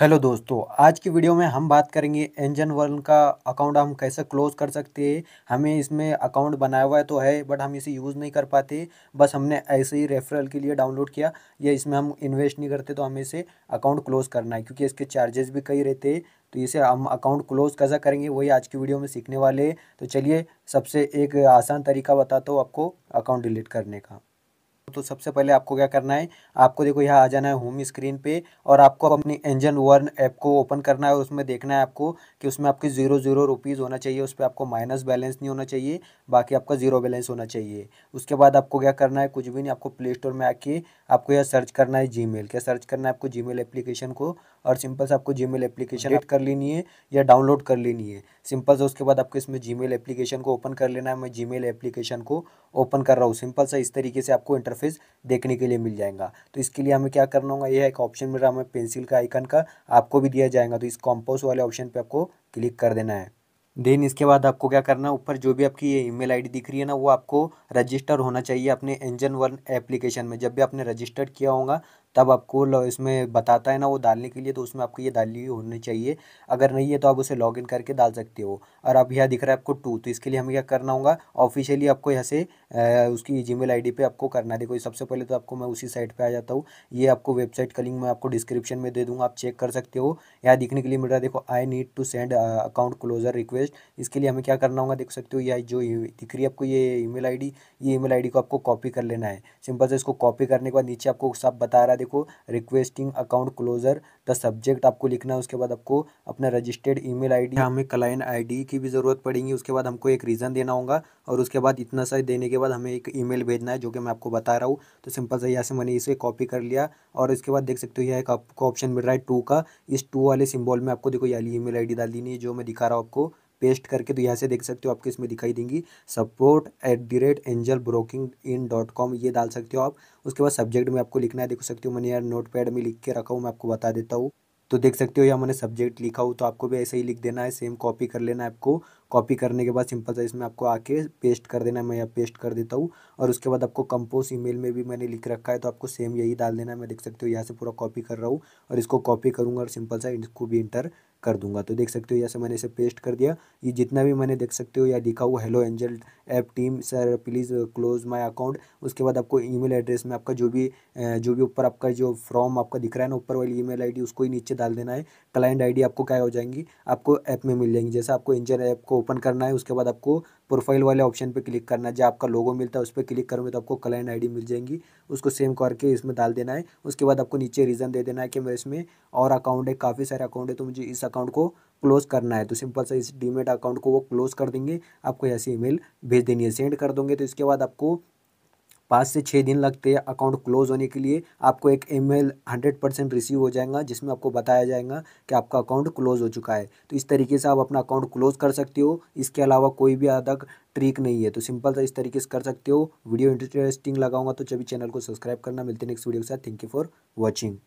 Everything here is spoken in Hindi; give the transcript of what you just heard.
हेलो दोस्तों आज की वीडियो में हम बात करेंगे इंजन वर्न का अकाउंट हम कैसे क्लोज कर सकते हैं हमें इसमें अकाउंट बनाया हुआ है तो है बट हम इसे यूज़ नहीं कर पाते बस हमने ऐसे ही रेफरल के लिए डाउनलोड किया या इसमें हम इन्वेस्ट नहीं करते तो हमें इसे अकाउंट क्लोज़ करना है क्योंकि इसके चार्जेस भी कई रहते हैं तो इसे हम अकाउंट क्लोज़ कैसा करेंगे वही आज की वीडियो में सीखने वाले तो चलिए सबसे एक आसान तरीका बताता हूँ आपको अकाउंट डिलीट करने का तो सबसे पहले आपको क्या करना है आपको देखो यहाँ आ जाना है होम स्क्रीन पे और आपको अपनी इंजन वर्न ऐप को ओपन करना है और उसमें देखना है आपको कि उसमें आपके जीरो जीरो रुपीज़ होना चाहिए उस पर आपको माइनस बैलेंस नहीं होना चाहिए बाकी आपका जीरो बैलेंस होना चाहिए उसके बाद आपको क्या करना है कुछ भी नहीं आपको प्ले स्टोर में आके आपको यह सर्च करना है जी क्या सर्च करना है आपको जी एप्लीकेशन को और सिंपल से आपको जीमेल एप्लीकेशन एड कर लेनी है या डाउनलोड कर लेनी है सिंपल से उसके बाद आपको इसमें जीमेल एप्लीकेशन को ओपन कर लेना है मैं जीमेल एप्लीकेशन को ओपन कर रहा हूँ सिंपल सा इस तरीके से आपको इंटरफेस देखने के लिए मिल जाएगा तो इसके लिए हमें क्या करना होगा यह एक ऑप्शन मिल रहा है हमें पेंसिल का आइकन का आपको भी दिया जाएगा तो इस कॉम्पोज वाले ऑप्शन पर आपको क्लिक कर देना है देन इसके बाद आपको क्या करना है ऊपर जो भी आपकी ये ईमेल आईडी दिख रही है ना वो आपको रजिस्टर होना चाहिए अपने इंजन वन एप्लीकेशन में जब भी आपने रजिस्टर्ड किया होगा तब आपको इसमें बताता है ना वो डालने के लिए तो उसमें आपको ये डाली हुई होनी चाहिए अगर नहीं है तो आप उसे लॉगिन करके डाल सकते हो और अब यहाँ दिख रहा है आपको टू तो इसके लिए हमें क्या करना होगा ऑफिशियली आपको यहाँ से उसकी जी मेल पर आपको करना है देखो सबसे पहले तो आपको मैं उसी साइट पर आ जाता हूँ ये आपको वेबसाइट का लिंक मैं आपको डिस्क्रिप्शन में दे दूँगा आप चेक कर सकते हो यहाँ दिखने के लिए मिल रहा देखो I need to send account closure request इसके लिए हमें क्या करना होगा देख सकते हो या जो दिख रही है आपको ये आई डी ये आई डी को आपको कॉपी कर लेना है सिंपल से इसको कॉपी करने के बाद नीचे आपको सब बता रहा है देखो requesting account closure the subject आपको लिखना है उसके बाद आपको अपना रजिस्टर्ड ईमेल आईडी हमें क्लाइंट आईडी की भी ज़रूरत पड़ेगी उसके बाद हमको एक रीज़न देना होगा और उसके बाद इतना सा देने के बाद हमें एक ईमेल भेजना है जो कि मैं आपको बता रहा हूँ तो सिंपल सा यहाँ से मैंने इसे कॉपी कर लिया और इसके बाद देख सकते हो यह एक आपको ऑप्शन मिल रहा है टू का इस टू वाले सिम्बॉल में आपको देखो यही ई मेल आई डाल देनी है जो मैं दिखा रहा हूँ आपको पेस्ट करके तो यहाँ से देख सकते हो आपके इसमें दिखाई देंगी support at the rate Angel Broking in dot com ये डाल सकते हो आप उसके बाद सब्जेक्ट में आपको लिखना है देख सकते हो मैंने यार नोट पैड में लिख के रखा हूँ मैं आपको बता देता हूँ तो देख सकते हो यहाँ मैंने सब्जेक्ट लिखा हो तो आपको भी ऐसे ही लिख देना है सेम कॉपी कर लेना है आपको कॉपी करने के बाद सिंपल सा इसमें आपको आके पेस्ट कर देना है मैं यहाँ पेस्ट कर देता हूँ और उसके बाद आपको कंपोज ईमेल में भी मैंने लिख रखा है तो आपको सेम यही डाल देना है मैं देख सकते हो यहाँ से पूरा कॉपी कर रहा हूँ और इसको कॉपी करूँगा और सिंपल सा इसको भी इंटर कर दूंगा तो देख सकते हो जैसे मैंने इसे पेस्ट कर दिया ये जितना भी मैंने देख सकते हो या दिखा हुआ hello Angel app team sir please close my account उसके बाद आपको ईमेल एड्रेस में आपका जो भी uh, जो भी ऊपर आपका जो फॉर्म आपका दिख रहा है ना ऊपर वाली ईमेल आईडी उसको ही नीचे डाल देना है क्लाइंट आईडी आपको क्या हो जाएंगी आपको ऐप में मिल जाएंगी जैसे आपको एंजल ऐप को ओपन करना है उसके बाद आपको प्रोफाइल वाले ऑप्शन पे क्लिक करना है जो आपका लोगो मिलता है उस पर क्लिक करोगे तो आपको क्लाइंट आईडी मिल जाएगी उसको सेम करके इसमें डाल देना है उसके बाद आपको नीचे रीज़न दे देना है कि मेरे इसमें और अकाउंट है काफ़ी सारे अकाउंट है तो मुझे इस अकाउंट को क्लोज करना है तो सिंपल सा इस डीमेट अकाउंट को वो क्लोज कर देंगे आपको ऐसी ईमेल भेज देनी है सेंड कर दोगे तो इसके बाद आपको पाँच से छः दिन लगते हैं अकाउंट क्लोज होने के लिए आपको एक ईमेल हंड्रेड परसेंट रिसीव हो जाएगा जिसमें आपको बताया जाएगा कि आपका अकाउंट क्लोज हो चुका है तो इस तरीके से आप अपना अकाउंट क्लोज कर सकते हो इसके अलावा कोई भी अदक ट्रिक नहीं है तो सिंपल सा इस तरीके से कर सकते हो वीडियो इंटरेस्टिंग लगाऊंगा तो जब चैनल को सब्सक्राइब करना मिलते नेक्स्ट वीडियो के साथ थैंक यू फॉर वॉचिंग